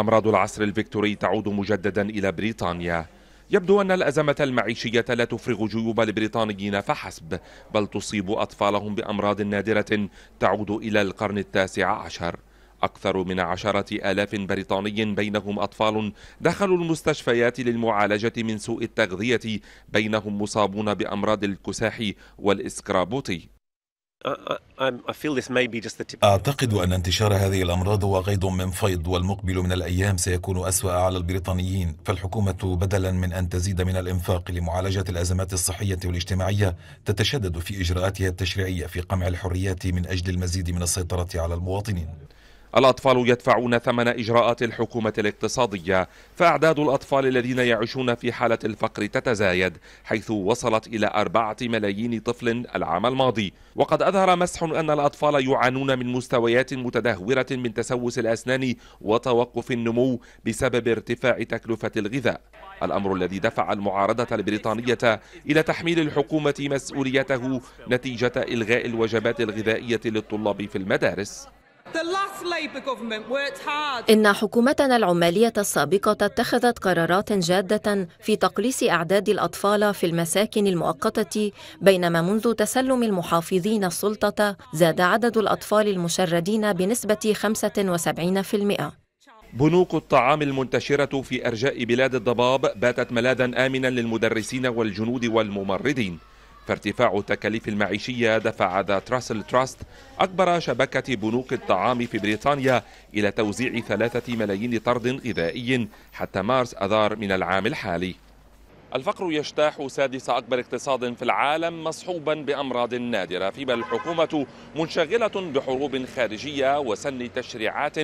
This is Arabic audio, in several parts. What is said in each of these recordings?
أمراض العصر الفيكتوري تعود مجددا إلى بريطانيا يبدو أن الأزمة المعيشية لا تفرغ جيوب البريطانيين فحسب بل تصيب أطفالهم بأمراض نادرة تعود إلى القرن التاسع عشر أكثر من عشرة آلاف بريطاني بينهم أطفال دخلوا المستشفيات للمعالجة من سوء التغذية بينهم مصابون بأمراض الكساح والإسكرابوتي أعتقد أن انتشار هذه الأمراض هو غيض من فيض والمقبل من الأيام سيكون أسوأ على البريطانيين فالحكومة بدلا من أن تزيد من الإنفاق لمعالجة الأزمات الصحية والاجتماعية تتشدد في إجراءاتها التشريعية في قمع الحريات من أجل المزيد من السيطرة على المواطنين الأطفال يدفعون ثمن إجراءات الحكومة الاقتصادية فأعداد الأطفال الذين يعيشون في حالة الفقر تتزايد حيث وصلت إلى أربعة ملايين طفل العام الماضي وقد أظهر مسح أن الأطفال يعانون من مستويات متدهورة من تسوس الأسنان وتوقف النمو بسبب ارتفاع تكلفة الغذاء الأمر الذي دفع المعارضة البريطانية إلى تحميل الحكومة مسؤوليته نتيجة إلغاء الوجبات الغذائية للطلاب في المدارس إن حكومتنا العمالية السابقة اتخذت قرارات جادة في تقليص أعداد الأطفال في المساكن المؤقتة بينما منذ تسلم المحافظين السلطة زاد عدد الأطفال المشردين بنسبة 75%. بنوك الطعام المنتشرة في أرجاء بلاد الضباب باتت ملاذا آمنا للمدرسين والجنود والممرضين فارتفاع التكاليف المعيشية دفع ذا راسل تراست أكبر شبكة بنوك الطعام في بريطانيا إلى توزيع ثلاثة ملايين طرد غذائي حتى مارس أذار من العام الحالي الفقر يجتاح سادس أكبر اقتصاد في العالم مصحوبا بأمراض نادرة فيما الحكومة منشغلة بحروب خارجية وسن تشريعات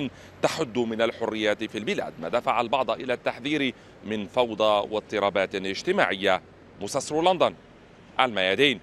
تحد من الحريات في البلاد ما دفع البعض إلى التحذير من فوضى واضطرابات اجتماعية مسسر لندن على الميادين